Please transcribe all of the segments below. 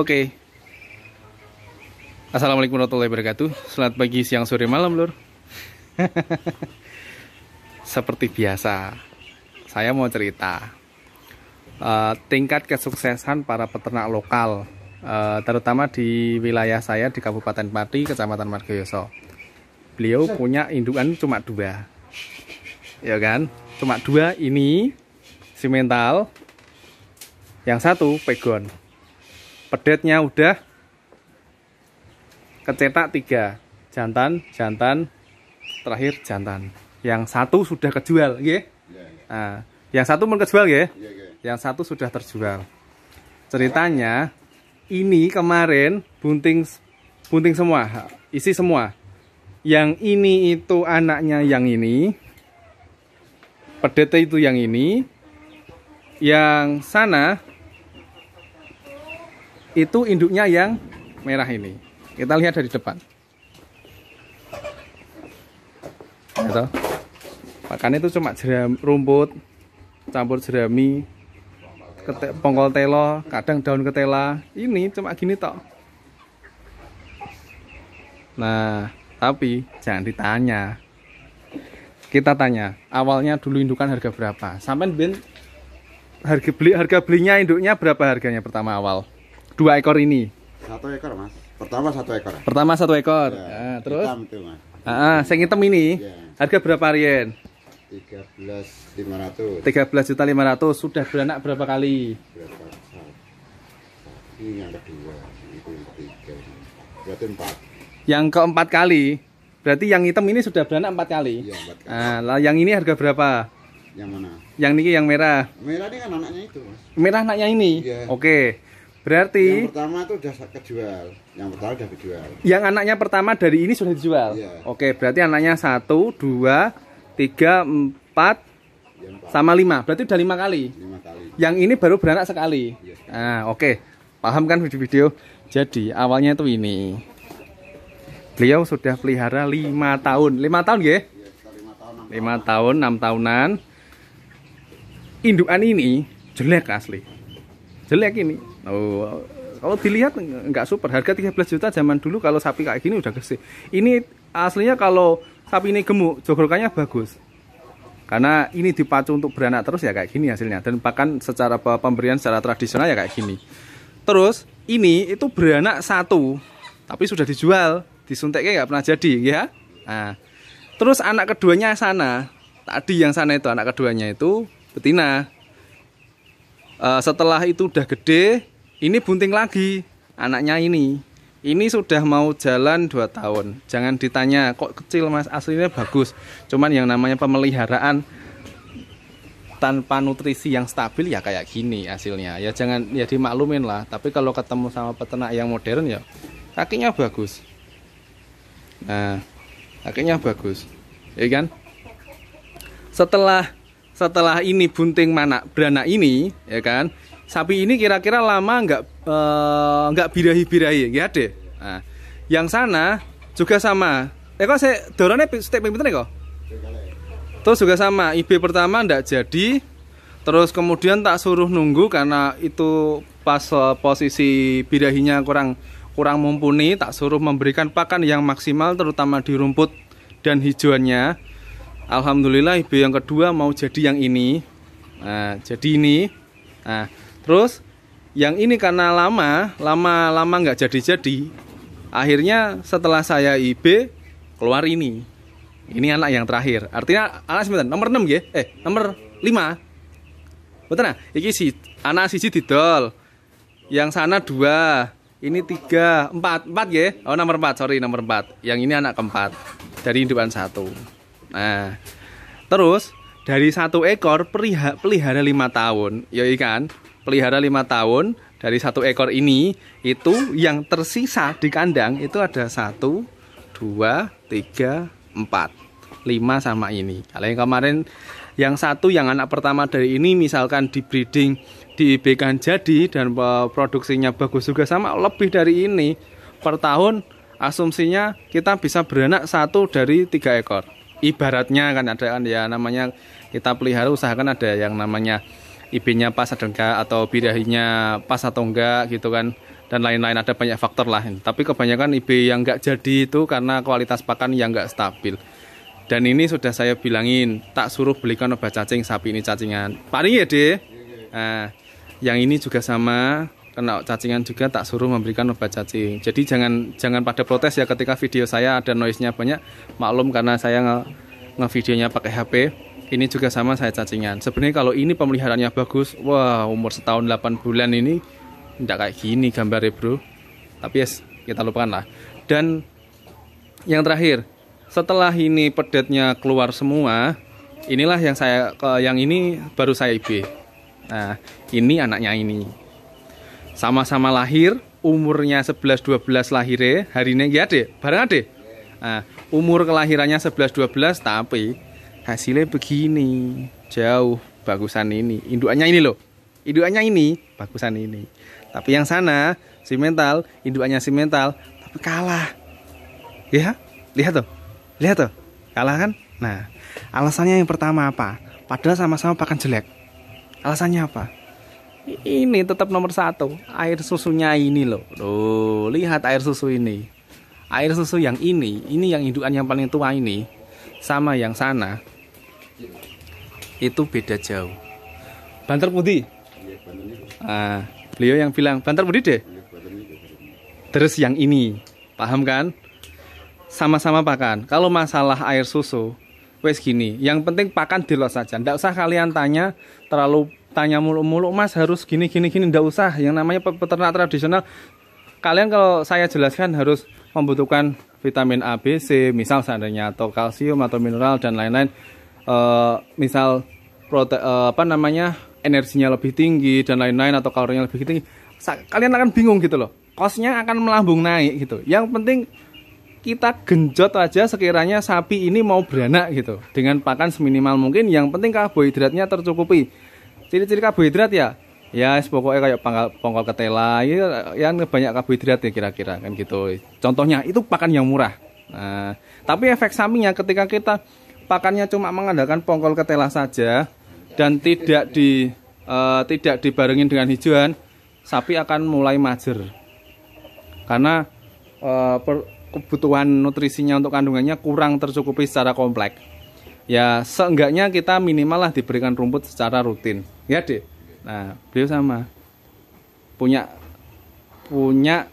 Oke. Okay. Assalamualaikum warahmatullahi wabarakatuh. Selamat pagi, siang, sore, malam, Lur. Seperti biasa, saya mau cerita uh, tingkat kesuksesan para peternak lokal, uh, terutama di wilayah saya di Kabupaten Pati, Kecamatan Margoyoso. Beliau punya indukan cuma dua, ya kan? Cuma dua ini simental, yang satu pegon pedetnya udah kecetak tiga jantan jantan terakhir jantan yang satu sudah kejual ya nah, yang satu mau kejual ya yang satu sudah terjual ceritanya ini kemarin bunting bunting semua isi semua yang ini itu anaknya yang ini pedete itu yang ini yang sana itu induknya yang merah ini. Kita lihat dari depan. Gitu. Makannya itu cuma jeram, rumput, campur jerami, kete, pongkol telo, kadang daun ketela. Ini cuma gini tok. Nah, tapi jangan ditanya. Kita tanya, awalnya dulu indukan harga berapa? Sampai bin harga beli harga belinya induknya berapa harganya pertama awal? dua ekor ini? Satu ekor mas. Pertama satu ekor. Pertama satu ekor. Ya, nah, terus? Hitam itu mas. Ah, yang ah, hitam ini. Ya. Harga berapa Rien? Tiga belas lima ratus. Tiga belas juta lima ratus. Sudah beranak berapa kali? Berapa? Ini yang kedua, Berarti empat. Yang keempat kali. Berarti yang hitam ini sudah beranak empat kali. Iya, empat kali. Ah, yang ini harga berapa? Yang mana? Yang ini yang merah. Merah ini kan anaknya itu, Mas. Merah anaknya ini. Iya. Oke. Berarti yang pertama itu sudah kejual. Yang pertama sudah kejual. Yang anaknya pertama dari ini sudah dijual. Iya. Oke, berarti anaknya satu, dua, tiga, empat, ya, empat. sama lima. Berarti sudah lima kali. Lima kali. Yang ini baru beranak sekali. Ya, Nah, oke. Paham kan video-video? Jadi awalnya itu ini. Beliau sudah pelihara lima tahun. Lima tahun ya? Iya, lima tahun, enam tahunan. Indukan ini jelek asli. Jelek ini Oh, kalau dilihat nggak super. Harga 13 juta zaman dulu kalau sapi kayak gini udah gede. Ini aslinya kalau sapi ini gemuk, jogrokannya bagus. Karena ini dipacu untuk beranak terus ya kayak gini hasilnya. Dan bahkan secara pemberian secara tradisional ya kayak gini. Terus ini itu beranak satu, tapi sudah dijual. Disuntiknya nggak pernah jadi ya. Nah, terus anak keduanya sana. Tadi yang sana itu anak keduanya itu betina. Eh, setelah itu udah gede, ini bunting lagi anaknya ini ini sudah mau jalan 2 tahun jangan ditanya kok kecil mas aslinya bagus cuman yang namanya pemeliharaan tanpa nutrisi yang stabil ya kayak gini hasilnya ya jangan ya dimaklumin lah tapi kalau ketemu sama peternak yang modern ya kakinya bagus nah kakinya bagus ya kan setelah setelah ini bunting mana beranak ini ya kan sapi ini kira-kira lama nggak uh, nggak birahi-birahi ya deh nah, yang sana juga sama eh kok saya dorongnya step pinter kok terus juga sama IB pertama ndak jadi terus kemudian tak suruh nunggu karena itu pas eh, posisi birahinya kurang kurang mumpuni tak suruh memberikan pakan yang maksimal terutama di rumput dan hijauannya Alhamdulillah IB yang kedua mau jadi yang ini nah, jadi ini nah terus yang ini karena lama lama lama nggak jadi jadi akhirnya setelah saya IB keluar ini ini anak yang terakhir artinya anak sembilan nomor 6 ya eh nomor 5 betul nah Ini si anak siji didol yang sana dua ini tiga empat empat ya oh nomor empat sorry nomor empat yang ini anak keempat dari indukan satu nah terus dari satu ekor pelihara, pelihara lima tahun ya ikan iya pelihara lima tahun dari satu ekor ini itu yang tersisa di kandang itu ada satu dua tiga empat lima sama ini kalau yang kemarin yang satu yang anak pertama dari ini misalkan di breeding di kan jadi dan e, produksinya bagus juga sama lebih dari ini per tahun asumsinya kita bisa beranak satu dari tiga ekor ibaratnya kan ada kan ya namanya kita pelihara usahakan ada yang namanya IP-nya pas atau enggak atau birahinya pas atau enggak gitu kan dan lain-lain ada banyak faktor lah tapi kebanyakan IB yang enggak jadi itu karena kualitas pakan yang enggak stabil dan ini sudah saya bilangin tak suruh belikan obat cacing sapi ini cacingan paling ya deh nah, yang ini juga sama kena cacingan juga tak suruh memberikan obat cacing. Jadi jangan jangan pada protes ya ketika video saya ada noise-nya banyak. Maklum karena saya nge, nge videonya pakai HP ini juga sama saya cacingan sebenarnya kalau ini pemeliharaannya bagus wah umur setahun 8 bulan ini tidak kayak gini gambarnya bro tapi yes kita lupakan lah dan yang terakhir setelah ini pedetnya keluar semua inilah yang saya yang ini baru saya ibe nah ini anaknya ini sama-sama lahir umurnya 11-12 lahirnya hari ini ya deh bareng deh nah, umur kelahirannya 11-12 tapi hasilnya begini jauh bagusan ini induannya ini loh induannya ini bagusan ini tapi yang sana si mental induannya si mental tapi kalah ya lihat tuh lihat tuh kalah kan nah alasannya yang pertama apa padahal sama-sama pakan jelek alasannya apa ini tetap nomor satu air susunya ini loh loh lihat air susu ini air susu yang ini ini yang indukan yang paling tua ini sama yang sana itu beda jauh. Banter putih. Ah, beliau yang bilang banter putih deh. Terus yang ini, paham kan? Sama-sama pakan. Kalau masalah air susu, wes gini. Yang penting pakan di luar saja. Ndak usah kalian tanya terlalu tanya muluk-muluk, mas harus gini gini gini ndak usah. Yang namanya peternak tradisional kalian kalau saya jelaskan harus membutuhkan vitamin A, B, C, misal seandainya atau kalsium atau mineral dan lain-lain. E, misal prote, e, apa namanya energinya lebih tinggi dan lain-lain atau kalorinya lebih tinggi. Kalian akan bingung gitu loh. Kosnya akan melambung naik gitu. Yang penting kita genjot aja sekiranya sapi ini mau beranak gitu dengan pakan seminimal mungkin yang penting karbohidratnya tercukupi ciri-ciri karbohidrat ya ya pokoknya kayak pangkal, pongkol ketela iya, ya yang banyak karbohidrat ya kira-kira kan gitu contohnya itu pakan yang murah nah tapi efek sampingnya ketika kita pakannya cuma mengandalkan pongkol ketela saja dan tidak di uh, tidak dibarengin dengan hijauan sapi akan mulai majer. karena uh, per, kebutuhan nutrisinya untuk kandungannya kurang tercukupi secara kompleks ya seenggaknya kita minimal lah diberikan rumput secara rutin ya deh Nah, beliau sama. Punya punya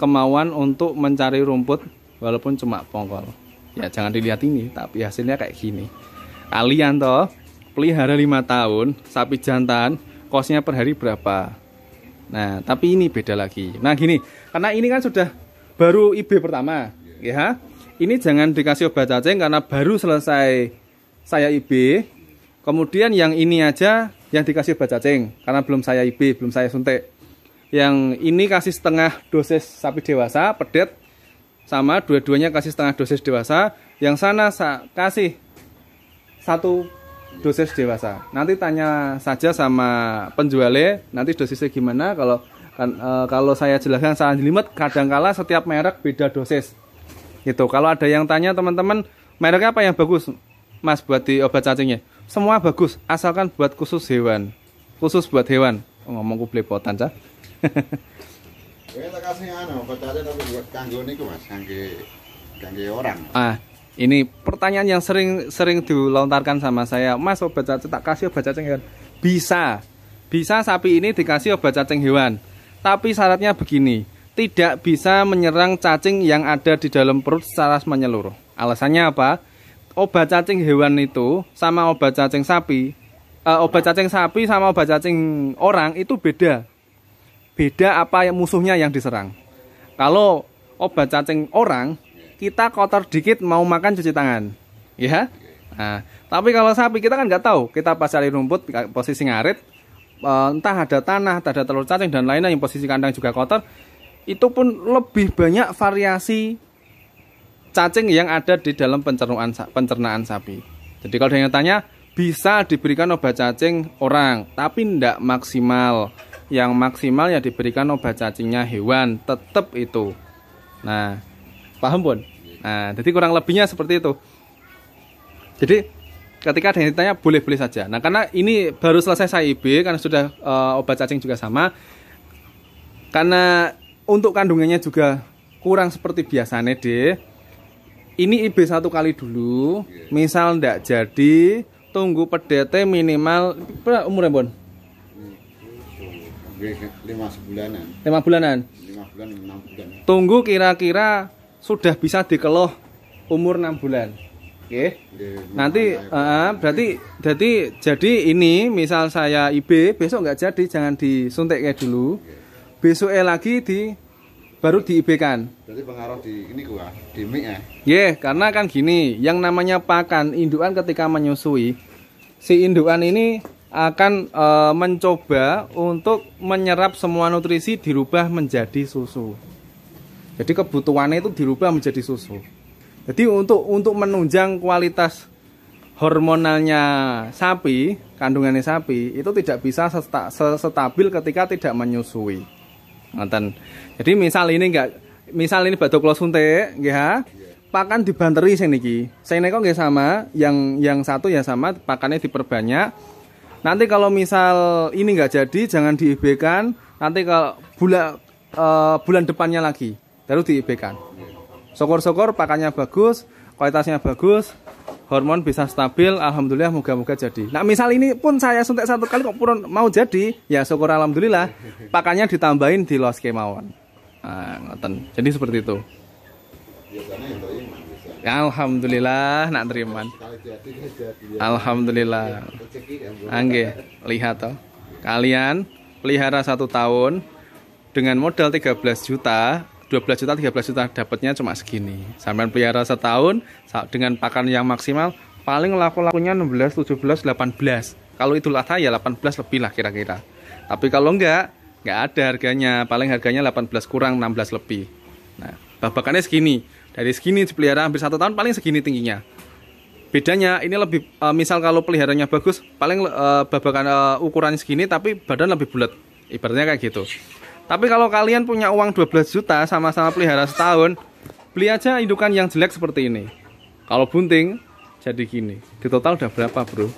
kemauan untuk mencari rumput walaupun cuma pongkol. Ya jangan dilihat ini, tapi hasilnya kayak gini. Kalian toh pelihara lima tahun sapi jantan, kosnya per hari berapa? Nah, tapi ini beda lagi. Nah, gini, karena ini kan sudah baru IB pertama, ya. Ini jangan dikasih obat cacing karena baru selesai saya IB. Kemudian yang ini aja yang dikasih obat cacing karena belum saya IB, belum saya suntik. Yang ini kasih setengah dosis sapi dewasa, pedet, sama dua-duanya kasih setengah dosis dewasa. Yang sana sa kasih satu dosis dewasa. Nanti tanya saja sama penjualnya, nanti dosisnya gimana. Kalau kan, e, kalau saya jelaskan salah Kadang-kala setiap merek beda dosis. Itu. Kalau ada yang tanya teman-teman, merek apa yang bagus, Mas buat di obat cacingnya? semua bagus asalkan buat khusus hewan khusus buat hewan oh, ngomongku belepotan cah anu, ah ini pertanyaan yang sering sering dilontarkan sama saya mas obat cacing tak kasih obat cacing hewan bisa bisa sapi ini dikasih obat cacing hewan tapi syaratnya begini tidak bisa menyerang cacing yang ada di dalam perut secara menyeluruh alasannya apa obat cacing hewan itu sama obat cacing sapi, uh, obat cacing sapi sama obat cacing orang itu beda. Beda apa yang musuhnya yang diserang. Kalau obat cacing orang, kita kotor dikit mau makan cuci tangan. Ya. Nah, tapi kalau sapi kita kan nggak tahu, kita pas cari rumput posisi ngarit, eh, entah ada tanah, ada telur cacing dan lainnya yang posisi kandang juga kotor, itu pun lebih banyak variasi cacing yang ada di dalam pencernaan pencernaan sapi. Jadi kalau ada yang tanya, bisa diberikan obat cacing orang, tapi tidak maksimal. Yang maksimal ya diberikan obat cacingnya hewan, tetap itu. Nah, paham pun? Nah, jadi kurang lebihnya seperti itu. Jadi ketika ada yang ditanya boleh-boleh saja. Nah, karena ini baru selesai saya SAIB karena sudah uh, obat cacing juga sama. Karena untuk kandungannya juga kurang seperti biasanya deh ini IB satu kali dulu misal ndak jadi tunggu pedete minimal berapa umurnya bon? lima bulanan. lima bulanan lima bulan enam bulan tunggu kira-kira sudah bisa dikeloh umur enam bulan oke okay. yeah, nanti uh, berarti jadi jadi ini misal saya IB besok nggak jadi jangan disuntik kayak dulu yeah. besoknya lagi di baru di IB kan jadi pengaruh di ini gua di mik ya yeah, karena kan gini yang namanya pakan indukan ketika menyusui si indukan ini akan e, mencoba untuk menyerap semua nutrisi dirubah menjadi susu jadi kebutuhannya itu dirubah menjadi susu jadi untuk untuk menunjang kualitas hormonalnya sapi, kandungannya sapi itu tidak bisa stabil ketika tidak menyusui. Nonton. Jadi misal ini enggak misal ini batu kula suntik ya. Pakan dibanteri sing niki. Sing niku nggih sama, yang yang satu ya sama, pakannya diperbanyak. Nanti kalau misal ini enggak jadi jangan diibekan, nanti kalau bulan uh, eh, bulan depannya lagi baru diibekan. Syukur-syukur pakannya bagus, kualitasnya bagus hormon bisa stabil alhamdulillah moga-moga jadi nah misal ini pun saya suntik satu kali kok purun mau jadi ya syukur alhamdulillah pakannya ditambahin di los kemauan nah, jadi seperti itu Ya Alhamdulillah nak terima. Alhamdulillah. Angge lihat toh. Kalian pelihara satu tahun dengan modal 13 juta 12 juta 13 juta dapatnya cuma segini sampai pelihara setahun dengan pakan yang maksimal paling laku-lakunya 16 17 18 kalau itulah saya ya 18 lebih lah kira-kira tapi kalau enggak enggak ada harganya paling harganya 18 kurang 16 lebih nah babakannya segini dari segini dipelihara hampir satu tahun paling segini tingginya bedanya ini lebih eh, misal kalau peliharanya bagus paling babakannya eh, babakan eh, ukurannya segini tapi badan lebih bulat ibaratnya kayak gitu tapi kalau kalian punya uang 12 juta sama-sama pelihara setahun, beli aja indukan yang jelek seperti ini. Kalau bunting jadi gini. Di total udah berapa, Bro?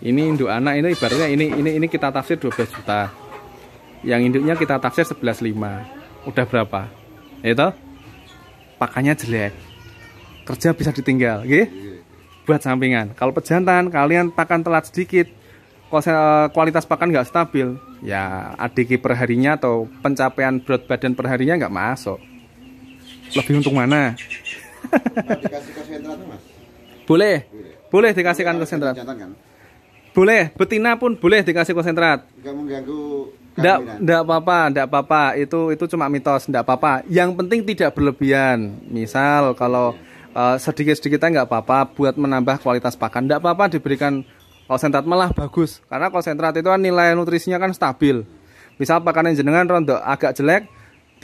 Ini induk anak ini ibaratnya ini ini ini kita tafsir 12 juta. Yang induknya kita tafsir 11.5. Udah berapa? Itu ya pakannya jelek. Kerja bisa ditinggal, nggih? Iya. Buat sampingan. Kalau pejantan, kalian pakan telat sedikit, kualitas pakan nggak stabil ya ADG harinya atau pencapaian berat badan perharinya nggak masuk lebih untung mana boleh boleh dikasihkan konsentrat kan? boleh betina pun boleh dikasih konsentrat nggak mengganggu Nggak, nggak apa-apa, nggak apa-apa. Itu itu cuma mitos, nggak apa-apa. Yang penting tidak berlebihan. Misal kalau eh, sedikit-sedikitnya nggak apa-apa, buat menambah kualitas pakan, nggak apa-apa diberikan konsentrat malah bagus karena konsentrat itu kan nilai nutrisinya kan stabil misal pakannya jenengan rondo agak jelek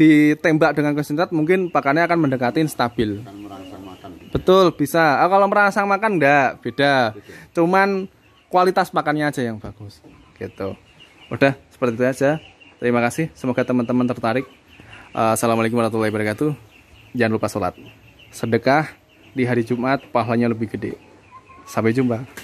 ditembak dengan konsentrat mungkin pakannya akan mendekati stabil betul bisa oh, kalau merangsang makan enggak beda cuman kualitas pakannya aja yang bagus gitu udah seperti itu aja terima kasih semoga teman-teman tertarik ah, Assalamualaikum warahmatullahi wabarakatuh jangan lupa sholat sedekah di hari Jumat pahalanya lebih gede sampai jumpa